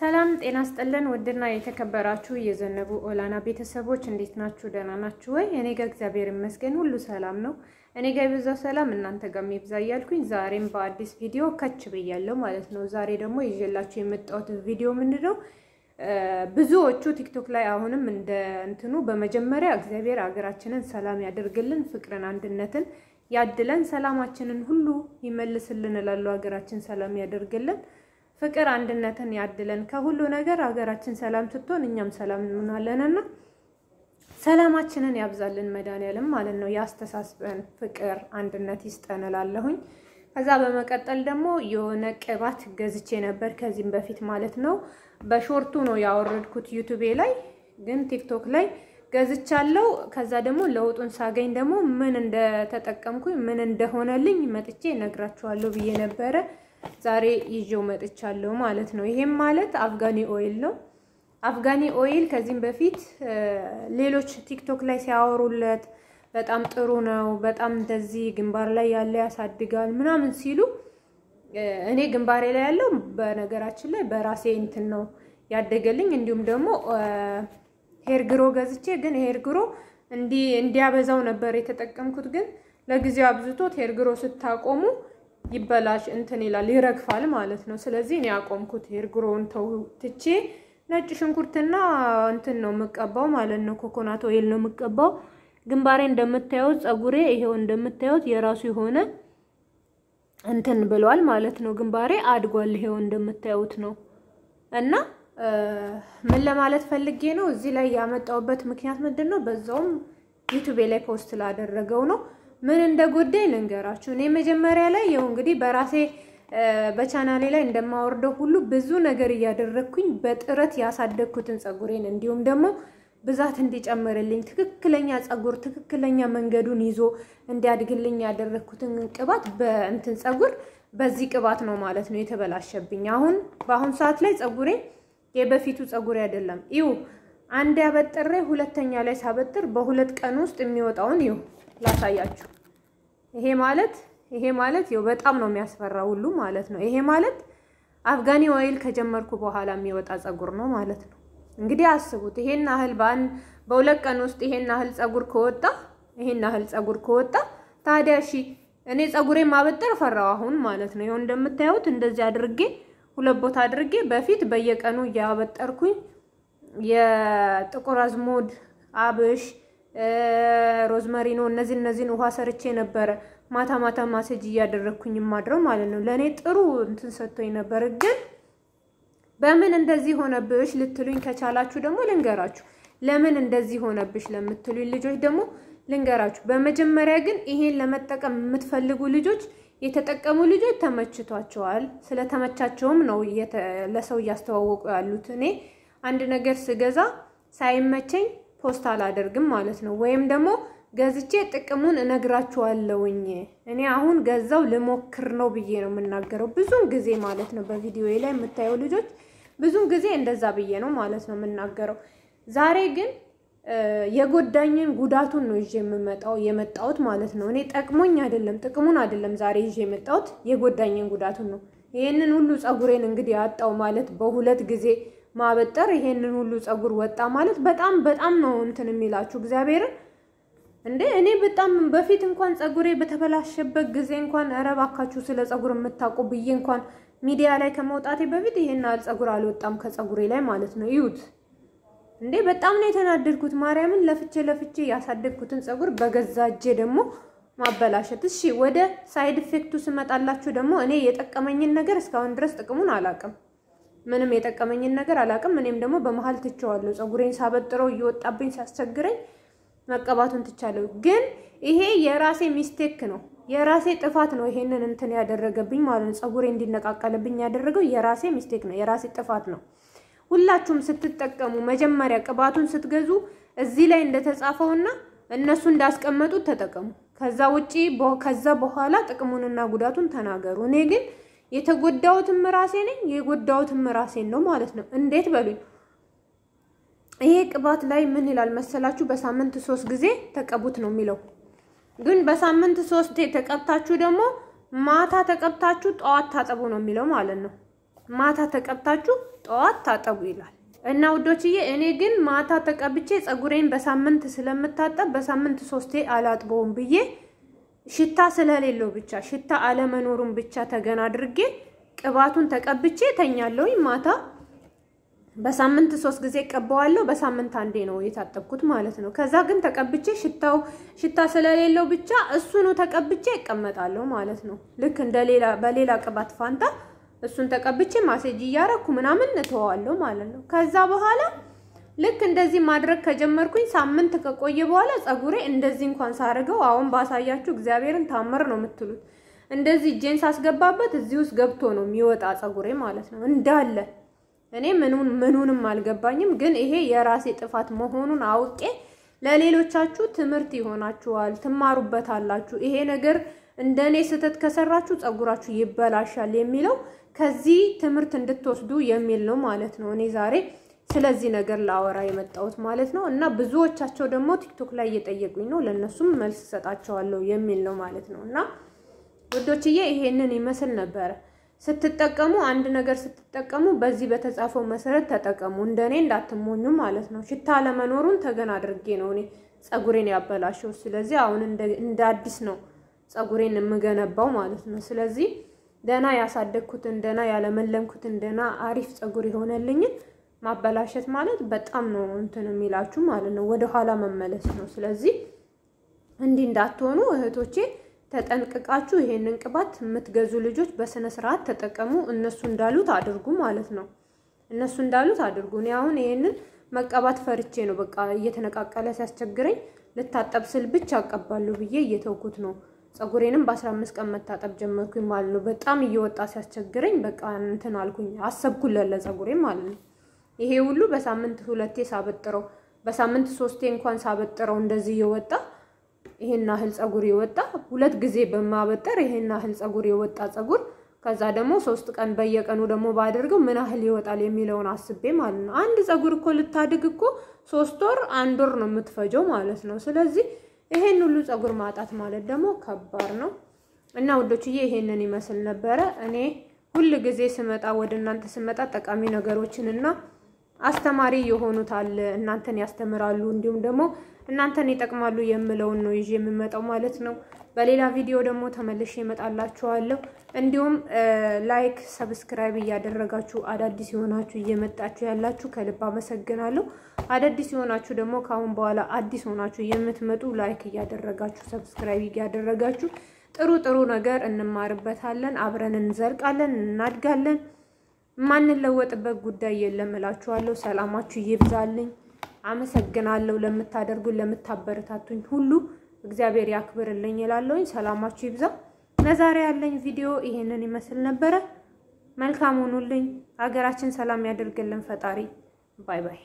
ሰላም ጤና ስጥልን። ውድና የተከበራችሁ የዘነቡ ኦላና ቤተሰቦች እንዴት ናችሁ? ደህና ናችሁ ወይ? እኔ ጋር እግዚአብሔር ይመስገን ሁሉ ሰላም ነው። እኔ ጋር የበዛው ሰላም እናንተ ጋር ይብዛ እያልኩኝ ዛሬም በአዲስ ቪዲዮ ከች ብያለሁ ማለት ነው። ዛሬ ደግሞ ይዤላችሁ የመጣሁት ቪዲዮ ምንድን ነው? ብዙዎቹ ቲክቶክ ላይ አሁንም እንደ እንትኑ በመጀመሪያ እግዚአብሔር ሀገራችንን ሰላም ያደርግልን፣ ፍቅርን፣ አንድነትን ያድለን፣ ሰላማችንን ሁሉ ይመልስልን እላለሁ። ሀገራችን ሰላም ያደርግልን ፍቅር አንድነትን ያድለን። ከሁሉ ነገር ሀገራችን ሰላም ስትሆን እኛም ሰላም እንሆናለንና ሰላማችንን ያብዛልን መድኃኒዓለም ማለት ነው። ያስተሳስበን፣ ፍቅር አንድነት ይስጠን እላለሁኝ። ከዛ በመቀጠል ደግሞ የሆነ ቅባት ገዝቼ ነበር ከዚህም በፊት ማለት ነው። በሾርቱ ነው ያወረድኩት ዩቱቤ ላይ ግን ቲክቶክ ላይ ገዝቻለሁ። ከዛ ደግሞ ለውጡን ሳገኝ ደግሞ ምን እንደተጠቀምኩኝ ምን እንደሆነልኝ መጥቼ ነግራችኋለሁ ብዬ ነበረ። ዛሬ ይዤው መጥቻለሁ ማለት ነው። ይሄም ማለት አፍጋኒ ኦይል ነው። አፍጋኒ ኦይል ከዚህም በፊት ሌሎች ቲክቶክ ላይ ሲያወሩለት በጣም ጥሩ ነው፣ በጣም እንደዚህ ግንባር ላይ ያለ ያሳድጋል ምናምን ሲሉ እኔ ግንባሬ ላይ ያለው በነገራችን ላይ በራሴ እንትን ነው ያደገልኝ። እንዲሁም ደግሞ ሄር ግሮ ገዝቼ ግን ሄር ግሮ እንዲያበዛው ነበር የተጠቀምኩት። ግን ለጊዜው አብዝቶት ሄር ግሮ ስታቆሙ ይበላሽ እንትን ይላል ይረግፋል ማለት ነው። ስለዚህ እኔ አቆምኩት። እርግሮውን ተው ትቼ ነጭ ሽንኩርትና እንትን ነው የምቀባው ማለት ነው። ኮኮናት ኦይል ነው የምቀባው። ግንባሬ እንደምታዩት ጸጉሬ ይሄው እንደምታዩት የራሱ የሆነ እንትን ብሏል ማለት ነው። ግንባሬ አድጓል። ይሄው እንደምታዩት ነው እና ምን ለማለት ፈልጌ ነው እዚህ ላይ ያመጣውበት ምክንያት ምንድን ነው? በዛውም ዩቱቤ ላይ ፖስት ላደረገው ነው። ምን እንደጎዳኝ ልንገራችሁ። እኔ መጀመሪያ ላይ ይኸው እንግዲህ በራሴ በቻናሌ ላይ እንደማወርደው ሁሉ ብዙ ነገር እያደረግኩኝ በጥረት ያሳደግኩትን ጸጉሬን እንዲሁም ደግሞ ብዛት እንዲጨምርልኝ ትክክለኛ ጸጉር ትክክለኛ መንገዱን ይዞ እንዲያድግልኝ ያደረግኩትን ቅባት በእንትን ጸጉር በዚህ ቅባት ነው ማለት ነው የተበላሸብኝ። አሁን በአሁን ሰዓት ላይ ጸጉሬ የበፊቱ ጸጉሬ አይደለም ይው አንድ ያበጥሬ ሁለተኛ ላይ ሳበጥር በሁለት ቀን ውስጥ የሚወጣውን ይው ላሳያችሁ። ይሄ ማለት ይሄ ማለት ይው በጣም ነው የሚያስፈራ ሁሉ ማለት ነው። ይሄ ማለት አፍጋኒ ኦይል ከጀመርኩ በኋላ የሚወጣ ጸጉር ነው ማለት ነው። እንግዲህ አስቡት ይሄን ያህል ባን በሁለት ቀን ውስጥ ይሄን ያህል ጸጉር ከወጣ ይሄን ያህል ጸጉር ከወጣ ታዲያ እሺ እኔ ጸጉሬ ማበጠር ፈራው አሁን ማለት ነው። ይሁን እንደምታዩት እንደዚህ አድርጌ ሁለት ቦታ አድርጌ በፊት በየቀኑ እያበጠርኩኝ የጥቁር አዝሙድ፣ አብሽ፣ ሮዝመሪኖ እነዚህ እነዚህን ውሃ ሰርቼ ነበረ ማታ ማታ ማሰጅ እያደረግኩኝ ማድረው ማለት ነው። ለእኔ ጥሩ እንትን ሰጥቶኝ ነበር። ግን በምን እንደዚህ ሆነብሽ ልትሉኝ ከቻላችሁ ደግሞ ልንገራችሁ። ለምን እንደዚህ ሆነብሽ ለምትሉኝ ልጆች ደግሞ ልንገራችሁ። በመጀመሪያ ግን ይሄን ለመጠቀም የምትፈልጉ ልጆች የተጠቀሙ ልጆች ተመችቷቸዋል። ስለተመቻቸውም ነው ለሰው እያስተዋወቁ ያሉት እኔ አንድ ነገር ስገዛ ሳይመቸኝ ፖስት አላደርግም ማለት ነው። ወይም ደግሞ ገዝቼ ጥቅሙን እነግራችኋለሁኝ። እኔ አሁን ገዛው ልሞክር ነው ብዬ ነው የምናገረው ብዙን ጊዜ ማለት ነው። በቪዲዮ ላይ የምታየው ልጆች ብዙን ጊዜ እንደዛ ብዬ ነው ማለት ነው የምናገረው። ዛሬ ግን የጎዳኝን ጉዳቱን ነው ይዤ የምመጣው የመጣሁት ማለት ነው። እኔ ጠቅሞኝ አይደለም ጥቅሙን አይደለም ዛሬ ይዤ የመጣሁት የጎዳኝን ጉዳቱን ነው። ይህንን ሁሉ ፀጉሬን እንግዲህ አጣው ማለት በሁለት ጊዜ ማበጠር ይሄንን ሁሉ ፀጉር ወጣ ማለት በጣም በጣም ነው እንትን የሚላችሁ እግዚአብሔርን እንዴ እኔ በጣም በፊት እንኳን ፀጉሬ በተበላሸበት ጊዜ እንኳን ኧረ እባካችሁ ስለ ፀጉር የምታውቁ ብዬ እንኳን ሚዲያ ላይ ከመውጣቴ በፊት ይሄን ያህል ፀጉር አልወጣም ከፀጉሬ ላይ ማለት ነው። ይዩት እንዴ በጣም ነው የተናደድኩት። ማርያምን ለፍቼ ለፍቼ ያሳደግኩትን ፀጉር በገዛ እጄ ደግሞ ማበላሸት። እሺ ወደ ሳይድ ኢፌክቱ ስመጣላችሁ ደግሞ እኔ የጠቀመኝን ነገር እስካሁን ድረስ ጥቅሙን አላውቅም። ምንም የጠቀመኝን ነገር አላውቅም። እኔም ደግሞ በመሀል ትቼዋለሁ። ፀጉሬን ሳበጥረው እየወጣብኝ ሲያስቸግረኝ መቀባቱን ትቻለሁ። ግን ይሄ የራሴ ሚስቴክ ነው፣ የራሴ ጥፋት ነው። ይሄንን እንትን ያደረገብኝ ማለት ነው፣ ፀጉሬ እንዲነቃቀልብኝ ያደረገው የራሴ ሚስቴክ ነው፣ የራሴ ጥፋት ነው። ሁላችሁም ስትጠቀሙ መጀመሪያ ቅባቱን ስትገዙ እዚህ ላይ እንደተጻፈውና እነሱ እንዳስቀመጡት ተጠቀሙ። ከዛ ውጪ ከዛ በኋላ ጥቅሙንና ጉዳቱን ተናገሩ። እኔ ግን የተጎዳሁትም ራሴ ነኝ፣ የጎዳሁትም ራሴን ነው ማለት ነው። እንዴት በሉኝ። ይሄ ቅባት ላይ ምን ይላል መሰላችሁ? በሳምንት ሶስት ጊዜ ተቀቡት ነው የሚለው። ግን በሳምንት ሶስት ተቀብታችሁ ደግሞ ማታ ተቀብታችሁ ጠዋት ታጠቡ ነው የሚለው ማለት ነው። ማታ ተቀብታችሁ ጠዋት ታጠቡ ይላል እና ውዶችዬ፣ እኔ ግን ማታ ተቀብቼ ፀጉሬን በሳምንት ስለምታጠብ በሳምንት ሶስቴ አላጥበውም ብዬ ሽታ ስለሌለው ብቻ ሽታ አለመኖሩን ብቻ ተገና አድርጌ ቅባቱን ተቀብቼ ተኛለሁኝ። ማታ በሳምንት ሶስት ጊዜ ቀበዋለሁ። በሳምንት አንዴ ነው የታጠብኩት ማለት ነው። ከዛ ግን ተቀብቼ ሽታው ሽታ ስለሌለው ብቻ እሱኑ ተቀብቼ እቀመጣለሁ ማለት ነው። ልክ እንደ ሌላ በሌላ ቅባት ፋንታ እሱን ተቀብቼ ማሴጅ እያረኩ ምናምን እተዋዋለሁ ማለት ነው። ከዛ በኋላ ልክ እንደዚህ ማድረግ ከጀመርኩኝ ሳምንት ከቆየ በኋላ ጸጉሬ እንደዚህ እንኳን ሳርገው አሁን ባሳያችሁ እግዚአብሔርን ታምር ነው የምትሉት። እንደዚህ እጄን ሳስገባበት እዚህ ውስጥ ገብቶ ነው የሚወጣ ጸጉሬ ማለት ነው እንዳለ። እኔ ምኑን ምኑንም አልገባኝም፣ ግን ይሄ የራሴ ጥፋት መሆኑን አውቄ ለሌሎቻችሁ ትምህርት ይሆናችኋል፣ ትማሩበታላችሁ። ይሄ ነገር እንደኔ ስህተት ከሰራችሁ ጸጉራችሁ ይበላሻል የሚለው ከዚህ ትምህርት እንድትወስዱ የሚል ነው ማለት ነው እኔ ዛሬ ስለዚህ ነገር ላወራ የመጣሁት ማለት ነው። እና ብዙዎቻቸው ደግሞ ቲክቶክ ላይ እየጠየቁኝ ነው፣ ለእነሱም መልስ እሰጣቸዋለሁ የሚል ነው ማለት ነው። እና ወዶችዬ ይሄንን ይመስል ነበረ። ስትጠቀሙ አንድ ነገር ስትጠቀሙ በዚህ በተጻፈው መሰረት ተጠቀሙ። እንደኔ እንዳትሞኙ ማለት ነው። ሽታ ለመኖሩን ተገን አድርጌ ነው እኔ ጸጉሬን ያበላሸው። ስለዚህ አሁን እንደ አዲስ ነው ጸጉሬን የምገነባው ማለት ነው። ስለዚህ ደና ያሳደግኩትን ደና ያለመለምኩትን ደና አሪፍ ጸጉር የሆነልኝን ማበላሸት ማለት በጣም ነው እንትን የሚላችሁ ማለት ነው፣ ወደኋላ መመለስ ነው። ስለዚህ እንዲህ እንዳትሆኑ እህቶቼ ተጠንቅቃችሁ ይሄንን ቅባት የምትገዙ ልጆች በስነ ስርዓት ተጠቀሙ። እነሱ እንዳሉት አድርጉ ማለት ነው። እነሱ እንዳሉት አድርጉ። እኔ አሁን ይሄንን መቀባት ፈርቼ ነው በቃ እየተነቃቀለ ሲያስቸግረኝ ልታጠብ ስል ብቻ አቀባለሁ ብዬ እየተውኩት ነው። ጸጉሬንም በ15 ቀን መታጠብ ጀመርኩኝ ማለት ነው። በጣም እየወጣ ሲያስቸግረኝ በቃ እንትን አልኩኝ፣ አሰብኩለት ለፀጉሬ ማለት ነው። ይሄ ሁሉ በሳምንት ሁለቴ ሳበጥረው በሳምንት ሶስቴ እንኳን ሳበጥረው እንደዚህ የወጣ ይሄን ያህል ፀጉር የወጣ ሁለት ጊዜ በማበጠር ይሄን ያህል ፀጉር የወጣ ፀጉር ከዛ ደግሞ ሶስት ቀን በየቀኑ ደግሞ ባደርገው ምን ያህል ይወጣል የሚለውን አስቤ ማለት ነው። አንድ ፀጉር እኮ ልታድግ እኮ ሶስት ወር አንድ ወር ነው የምትፈጀው ማለት ነው። ስለዚህ ይሄን ሁሉ ፀጉር ማጣት ማለት ደግሞ ከባድ ነው እና ውዶችዬ ይሄንን ይመስል ነበረ። እኔ ሁል ጊዜ ስመጣ ወደ እናንተ ስመጣ ጠቃሚ ነገሮችን እና አስተማሪ የሆኑታል እናንተን ያስተምራሉ፣ እንዲሁም ደግሞ እናንተን ይጠቅማሉ የምለውን ነው ይዤ የምመጣው ማለት ነው። በሌላ ቪዲዮ ደግሞ ተመልሼ እመጣላችኋለሁ። እንዲሁም ላይክ፣ ሰብስክራይብ እያደረጋችሁ አዳዲስ የሆናችሁ እየመጣችሁ ያላችሁ ከልብ አመሰግናለሁ። አዳዲስ የሆናችሁ ደግሞ ከአሁን በኋላ አዲስ ሆናችሁ የምትመጡ ላይክ እያደረጋችሁ ሰብስክራይብ እያደረጋችሁ ጥሩ ጥሩ ነገር እንማርበታለን፣ አብረን እንዘልቃለን፣ እናድጋለን። ማንለወጥበት ጉዳይ የለም እላችኋለሁ። ሰላማችሁ ይብዛልኝ። አመሰግናለሁ ለምታደርጉ ለምታበረታቱኝ ሁሉ እግዚአብሔር ያክብርልኝ እላለሁኝ። ሰላማችሁ ይብዛ። ለዛሬ ያለኝ ቪዲዮ ይሄንን ይመስል ነበረ። መልካም ሁኑልኝ። ሀገራችን ሰላም ያደርግልን ፈጣሪ። ባይ ባይ